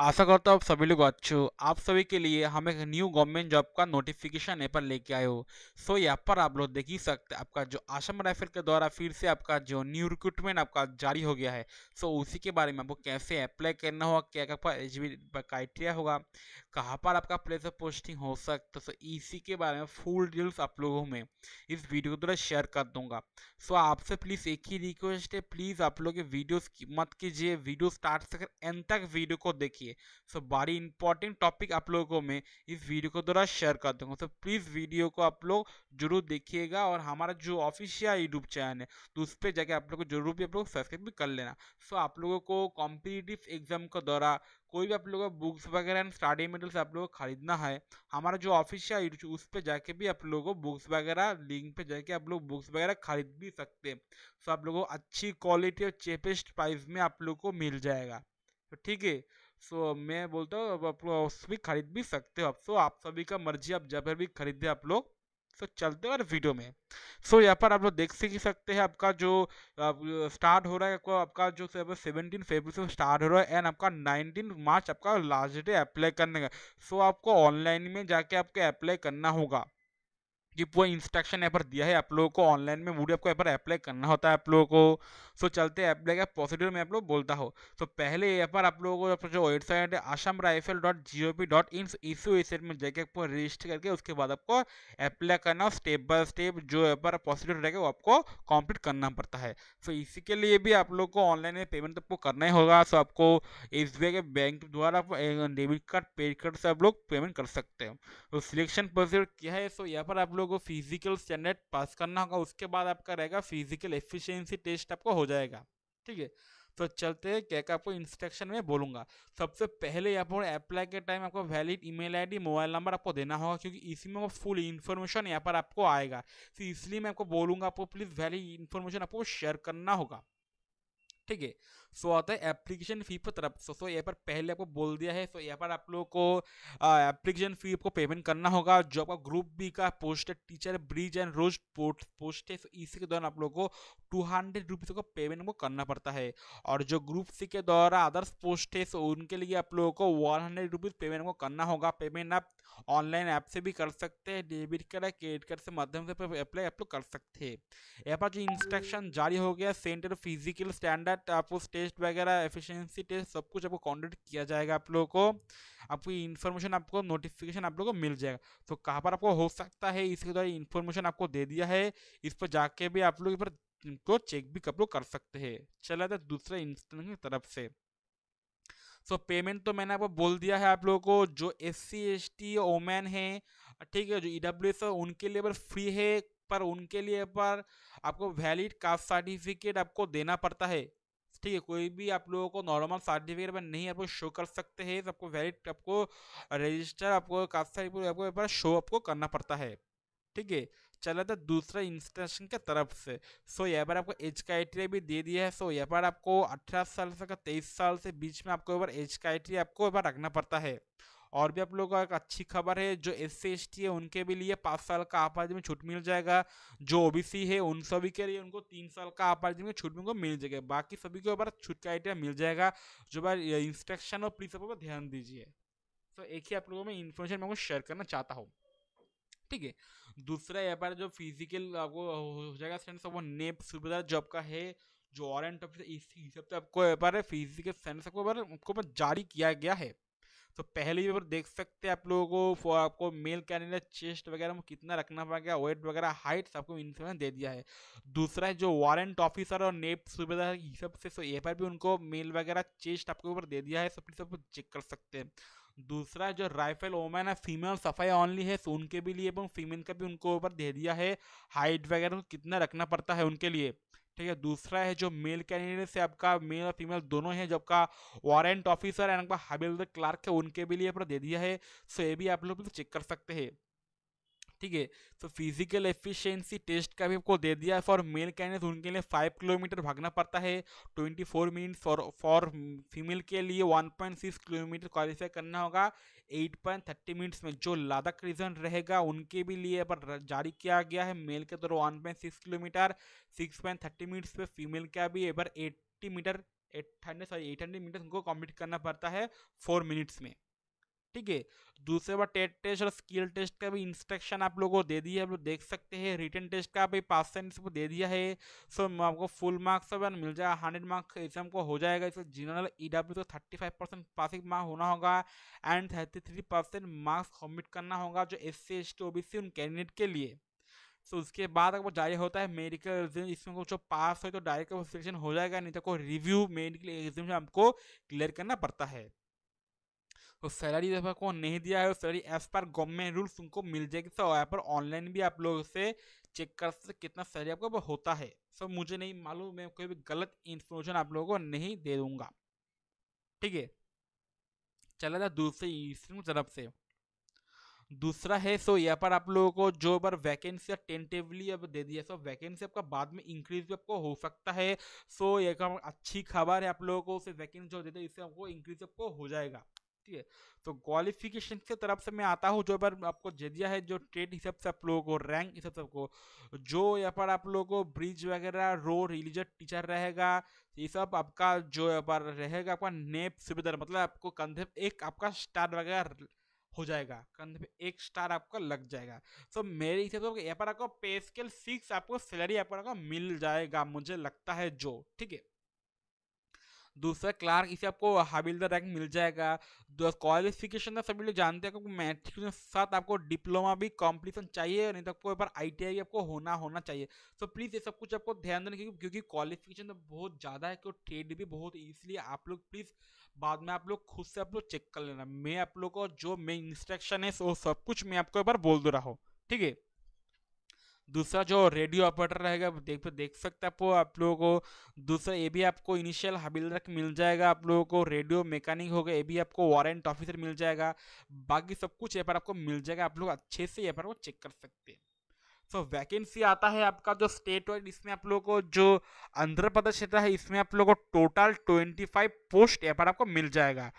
आशा करता हूँ आप सभी लोग अच्छे हो आप सभी के लिए हम एक न्यू गवर्नमेंट जॉब का नोटिफिकेशन यहाँ पर लेके आए हो सो यहाँ पर आप लोग देख ही सकते आपका जो आसम राइफल के द्वारा फिर से आपका जो न्यू रिक्रूटमेंट आपका जारी हो गया है सो उसी के बारे में आपको कैसे अप्लाई करना होगा क्या क्या एज क्राइटेरिया होगा कहाँ पर आपका प्लेस ऑफ पोस्टिंग हो सकता है सो इसी के बारे में फुल डिटेल्स आप लोगों में इस वीडियो के द्वारा शेयर कर दूंगा सो आपसे प्लीज़ एक ही रिक्वेस्ट है प्लीज़ आप लोग वीडियोस मत कीजिए वीडियो स्टार्ट से एंड तक वीडियो को देखिए रखिए सो बड़ी इंपॉर्टेंट टॉपिक आप लोगों को मैं इस वीडियो को द्वारा शेयर कर दूंगा सो प्लीज़ वीडियो को आप लोग जरूर देखिएगा और हमारा जो ऑफिशियल यूट्यूब चैनल है तो उस पर जाके आप लोग को जरूर भी आप लोग सब्सक्राइब भी कर लेना सो आप लोगों को कॉम्पिटिटिव एग्जाम के द्वारा कोई भी आप लोगों का बुक्स वगैरह एंड स्टडी मेटेरियल्स आप लोगों को खरीदना है हमारा जो ऑफिशियल यूट्यूब उस पर जाके भी आप लोगों को बुक्स वगैरह लिंक पे जाके आप लोग बुक्स वगैरह खरीद भी सकते हैं सो आप लोगों को अच्छी क्वालिटी और चेपेस्ट प्राइस में आप लोग को मिल जाएगा तो ठीक है सो मैं बोलता हूँ आप भी खरीद भी सकते हो आप सो आप सभी का मर्जी आप जब भी खरीदे आप लोग सो चलते हैं और वीडियो में सो यहाँ पर आप लोग देख सीख सकते हैं आपका जो स्टार्ट हो रहा है आपका जो सेवनटीन फेबर से स्टार्ट हो रहा है एंड आपका नाइनटीन मार्च आपका लास्ट डे अप्लाई करने का सो आपको ऑनलाइन में जाके आपको अप्लाई करना होगा कि पूरा इंस्ट्रक्शन यहाँ पर दिया है आप लोगों को ऑनलाइन में मूडी आपको यहाँ पर अप्लाई करना होता है आप लोगों को सो चलते अप्लाई का प्रोसीडियर में आप लोग बोलता हो तो पहले यहाँ पर आप लोगों को जो वेबसाइट है Assam rifle dot G O P dot in इस वेबसाइट में जाके आपको रजिस्टर करके उसके बाद आपको अप्लाई करना स्टेप बाय स्टेप जो यहाँ पर प्रोसीडियर रहेगा वो आपको कंप्लीट करना पड़ता है सो इसी के लिए भी आप लोग को ऑनलाइन में पेमेंट तो आपको करना ही होगा सो आपको एस के बैंक द्वारा डेबिट कार्ड क्रेडिट कार्ड से आप लोग पेमेंट कर सकते हो तो सिलेक्शन प्रोसीडियर क्या है सो यहाँ पर आप लोग लोगों को फिजिकल स्टैंडर्ड पास करना होगा उसके बाद आपका रहेगा फिजिकल एफिशिएंसी टेस्ट आपको हो जाएगा ठीक है तो चलते हैं क्या क्या आपको इंस्ट्रक्शन में बोलूँगा सबसे पहले यहाँ पर अप्लाई के टाइम आपको valid email ID mobile number आपको देना होगा क्योंकि इसी में फुल इन्फॉर्मेशन यहाँ पर आपको आएगा तो इसलिए मैं आपको बोलूंगा आपको प्लीज़ वैलिड इन्फॉर्मेशन आपको शेयर करना होगा ठीक है सो आता है एप्लीकेशन फी पर तरफ सो सो यहाँ पर पहले आपको बोल दिया है सो यहाँ पर आप लोगों को एप्लीकेशन फी आपको पेमेंट करना होगा जो आपका ग्रुप बी का पोस्ट है teacher bridge and road post post है सो इसी के दौरान आप लोगों को टू हंड्रेड रुपीज़ का पेमेंट को करना पड़ता है और जो ग्रुप सी के द्वारा अदर्स पोस्ट है सो उनके लिए आप लोगों को वन हंड्रेड रुपीज़ पेमेंट को करना होगा पेमेंट आप ऑनलाइन ऐप से भी कर सकते हैं डेबिट कार्ड या क्रेडिट कार्ड से माध्यम से अप्लाई आप लोग कर सकते हैं यहाँ पर जो इंस्ट्रक्शन जारी हो गया सेंटर फिजिकल स्टैंडर्ड तो आपको टेस्ट वगैरह एफिशिएंसी टेस्ट सब कुछ आपको कॉन्डक्ट किया जाएगा आप लोगों को आपकी इन्फॉर्मेशन आपको नोटिफिकेशन आप लोग को मिल जाएगा तो कहाँ पर आपको हो सकता है इसके द्वारा इन्फॉर्मेशन आपको दे दिया है इस पर जाके भी आप लोग इस पर चेक भी आप लोग कर सकते हैं चला जाए दूसरे इंस्ट्रक्शन की तरफ से सो पेमेंट तो मैंने आपको बोल दिया है आप लोगों को जो S C S T woman है ठीक है जो ई डब्ल्यू एस उनके लिए पर फ्री है पर उनके लिए पर आपको वैलिड कास्ट सर्टिफिकेट आपको देना पड़ता है ठीक है कोई भी आप लोगों को नॉर्मल सर्टिफिकेट पर नहीं आपको शो कर सकते हैं सबको वैलिड आपको रजिस्टर आपको कास्ट सर्टिफिकेट आपको शो आपको करना पड़ता है ठीक है चला था दूसरा इंस्टीट्यूशन के तरफ से सो यहाँ पर आपको एज क्राइटेरिया भी दे दिया है सो यहाँ पर आपको अठारह साल से का तेईस साल से बीच में आपको एक बार एज क्राइटेरिया आपको एक बार रखना पड़ता है और भी आप लोगों का एक अच्छी खबर है जो एस सी एस टी है उनके भी लिए पाँच साल का आप में छूट मिल जाएगा जो ओ बी सी है उन सभी के लिए उनको तीन साल का आप में छूट उनको मिल जाएगा बाकी सभी के ऊपर छूट का क्राइटेरिया मिल जाएगा जो बार इंस्ट्रक्शन और प्लीज पर ध्यान दीजिए सो एक ही आप लोगों में इन्फॉर्मेशन मैं शेयर करना चाहता हूँ ठीक है दूसरा यहाँ पर जो फिजिकल आपको हो जाएगा सेंस वो नेप सुविधा जॉब का है जो ऑरेंट ऑफ हिसाब से आपको यहाँ पर फिजिकल सेंस आपको आपको जारी किया गया है तो पहले ही पर देख सकते हैं आप लोगों को आपको मेल कैंडिडेट चेस्ट वगैरह में कितना रखना पड़ेगा वेट वगैरह हाइट सबको इन्फॉर्मेशन दे दिया है दूसरा है जो वारंट ऑफिसर और नेप सुविधा हिसाब से सो तो यहाँ पर भी उनको मेल वगैरह चेस्ट आपके ऊपर दे दिया है सब आप चेक कर सकते हैं दूसरा जो राइफल ओमैन है फीमेल सफाई ऑनली है सो तो उनके भी लिए एवं फीमेल का भी उनको ऊपर दे दिया है हाइट वगैरह तो कितना रखना पड़ता है उनके लिए ठीक है दूसरा है जो मेल कैंडिडेट से आपका मेल और फीमेल दोनों है जो आपका वारंट ऑफिसर एंड आपका हबीलदार क्लार्क है उनके भी लिए ऊपर दे दिया है सो ये भी आप लोग चेक कर सकते हैं ठीक है तो फिजिकल एफिशिएंसी टेस्ट का भी आपको दे दिया है फॉर मेल कैंडिडेट उनके लिए फाइव किलोमीटर भागना पड़ता है twenty four minute for for female के लिए one point six kilometre qualify करना होगा एट पॉइंट थर्टी मिनट्स में जो लादाख रीजन रहेगा उनके भी लिए पर जारी किया गया है मेल के द्वारा one point six kilometre six point thirty minutes पर फीमेल का भी बार eighty metre eight hundred sorry eight hundred metre उनको कम्प्लीट करना पड़ता है फोर मिनट्स में ठीक है दूसरे बार टेट टेस्ट और स्किल टेस्ट का भी इंस्ट्रक्शन आप लोगों को दे दिया है आप लोग देख सकते हैं रिटर्न टेस्ट का भी पास सेंस दे दिया है सो आपको फुल मार्क्स अगर तो मिल जाएगा हंड्रेड मार्क्स एग्जाम तो को हो जाएगा इसमें जनरल ई डब्ल्यू तो thirty five percent passing mark होना होगा and thirty three percent marks submit करना होगा जो S C S T O B C उन कैंडिडेट के लिए सो उसके बाद अगर जारी होता है मेडिकल एग्जाम इसमें जो पास हो तो डायरेक्ट सिलेक्शन हो जाएगा नहीं तो कोई रिव्यू मेडिकल एग्जाम आपको क्लियर करना पड़ता है तो सैलरी जैसे आपको नहीं दिया है salary as per government rules उनको मिल जाएगी सर तो यहाँ पर ऑनलाइन भी आप लोग से चेक कर सकते कितना सैलरी आपको होता है सर मुझे नहीं मालूम मैं कोई भी गलत इन्फॉर्मेशन आप लोगों को नहीं दे दूंगा ठीक है चला जाए दूसरे तरफ से दूसरा है सो यहाँ पर आप लोगों को जो बार वैकेंसी टेंटेटिवली अब दे दिया सो वैकेंसी आपका बाद में इंक्रीज भी आपको हो सकता है सो एक अच्छी खबर है आप लोगों को उसे वैकेंसी जो देते हैं इससे आपको इंक्रीज आपको हो जाएगा ठीक है तो क्वालिफिकेशन के तरफ से मैं आता हूँ जो पर आपको जजिया है जो ट्रेड हिसाब से आप लोगों को रैंक हिसाब से आपको जो यहाँ पर आप लोगों को ब्रिज वगैरह रो रिलीजन टीचर रहेगा ये सब आपका जो यहाँ पर रहेगा आपका नेप सुविधा मतलब आपको कंधे एक आपका स्टार वगैरह हो जाएगा कंधे पे एक स्टार आपका लग जाएगा तो so, मेरे हिसाब से यहाँ पर आपको पे स्केल सिक्स आपको सैलरी यहाँ पर आपको मिल जाएगा मुझे लगता है जो ठीक है दूसरा क्लार्क इसे आपको हाबिलदार रैंक मिल जाएगा क्वालिफिकेशन तो सभी लोग जानते हैं क्योंकि मैट्रिक के साथ आपको डिप्लोमा भी कॉम्पिटिशन चाहिए नहीं तो आपको एक बार आई आपको होना होना चाहिए तो प्लीज़ ये सब कुछ आपको ध्यान देना क्योंकि क्योंकि क्वालिफिकेशन तो बहुत ज़्यादा है क्योंकि ट्रेड भी बहुत ईजिली आप लोग प्लीज़ बाद में आप लोग खुद से आप लोग चेक कर लेना मैं आप लोग को जो मेन इंस्ट्रक्शन है वो सब कुछ मैं आपको एक बार बोल दे रहा हूँ ठीक है दूसरा जो रेडियो ऑपरेटर रहेगा देख देख सकते आप आप लोगों को दूसरा ये भी आपको इनिशियल हबील मिल जाएगा आप लोगों को रेडियो मैकेनिक होगा ये भी आपको वारंट ऑफिसर मिल जाएगा बाकी सब कुछ यहाँ पर आपको मिल जाएगा आप लोग अच्छे से यहाँ पर वो चेक कर सकते हैं सो so, वैकेंसी आता है आपका जो स्टेट वाइड इसमें आप लोगों को जो आंध्र प्रदेश क्षेत्र है इसमें आप लोगों को टोटल ट्वेंटी फाइव पोस्ट यहाँ पर आपको मिल जाएगा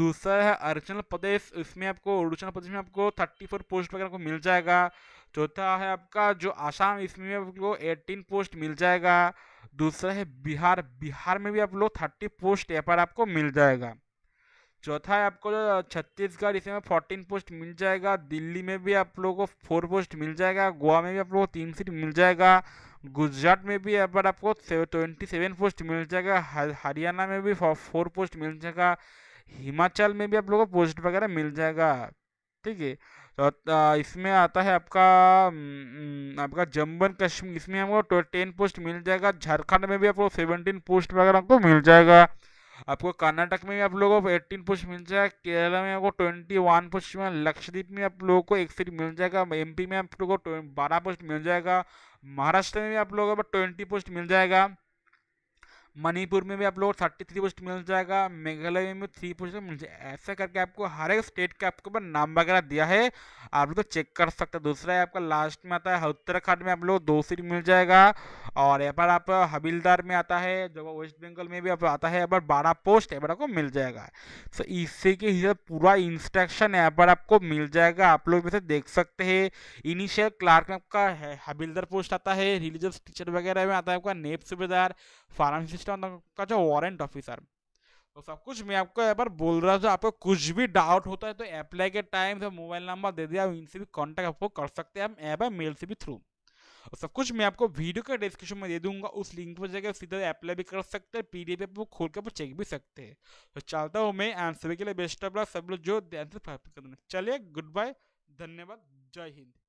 दूसरा है अरुणाचल प्रदेश इसमें आपको अरुणाचल प्रदेश में आपको थर्टी फोर पोस्ट वगैरह आपको मिल जाएगा चौथा है आपका जो आसाम इसमें भी आपको एटीन पोस्ट मिल जाएगा दूसरा है बिहार बिहार में भी आप लोग थर्टी पोस्ट यहाँ पर आपको मिल जाएगा चौथा है आपको छत्तीसगढ़ इसमें फोर्टीन पोस्ट मिल जाएगा दिल्ली में भी आप लोगों को फोर पोस्ट मिल जाएगा गोवा में भी आप लोगों को तीन सीट मिल जाएगा गुजरात में भी यहाँ पर आपको ट्वेंटी सेवन पोस्ट मिल जाएगा हरियाणा में भी फोर पोस्ट मिल जाएगा हिमाचल में भी आप लोगों को पोस्ट वगैरह मिल जाएगा ठीक है तो इसमें आता है आपका आपका जम्मू एंड कश्मीर इसमें हमको टेन पोस्ट मिल जाएगा झारखंड में भी आपको सेवनटीन पोस्ट वगैरह हमको मिल जाएगा आपको कर्नाटक में भी आप लोगों को एट्टीन पोस्ट मिल जाएगा केरला में आपको ट्वेंटी वन पोस्ट में लक्षद्वीप में आप लोगों को एक सीट मिल जाएगा एमपी में आप लोगों को बारह पोस्ट मिल जाएगा महाराष्ट्र में भी आप लोगों को ट्वेंटी पोस्ट मिल जाएगा मणिपुर में भी आप लोग थर्टी थ्री पोस्ट मिल जाएगा मेघालय में थ्री पोस्ट मिल जाएगा ऐसा करके आपको हर एक स्टेट का आपको नाम वगैरह दिया है आप लोग तो चेक कर सकते हैं दूसरा है आपका लास्ट में आता है उत्तराखंड में आप लोग दो सीट मिल जाएगा और यहाँ पर आप हबीलदार में आता है जब वेस्ट बंगाल में भी आप आता है यहाँ पर बारह पोस्ट यहाँ पर आपको मिल जाएगा सो इसी के हिसाब पूरा इंस्ट्रक्शन यहाँ पर आपको मिल जाएगा आप लोग वैसे देख सकते हैं इनिशियल क्लार्क में आपका हबीलदार पोस्ट आता है रिलीजियस टीचर वगैरह में आता है आपका नेप सूबेदार फार्मासिस्ट का जो वारंट ऑफिसर तो सब कुछ मैं आपको यहाँ पर बोल रहा हूँ आपको कुछ भी डाउट होता है तो अप्लाई के टाइम से मोबाइल नंबर दे दिया इनसे भी कॉन्टैक्ट आपको कर सकते हैं आप ऐप मेल से भी थ्रू और सब कुछ मैं आपको वीडियो के डिस्क्रिप्शन में दे दूंगा उस लिंक पर जाकर सीधे अप्लाई भी कर सकते हैं पी डी एफ आपको खोल कर चेक भी सकते हैं तो चलता हूँ मैं आंसर के लिए बेस्ट ऑफ सब लोग जो चलिए गुड बाय धन्यवाद जय हिंद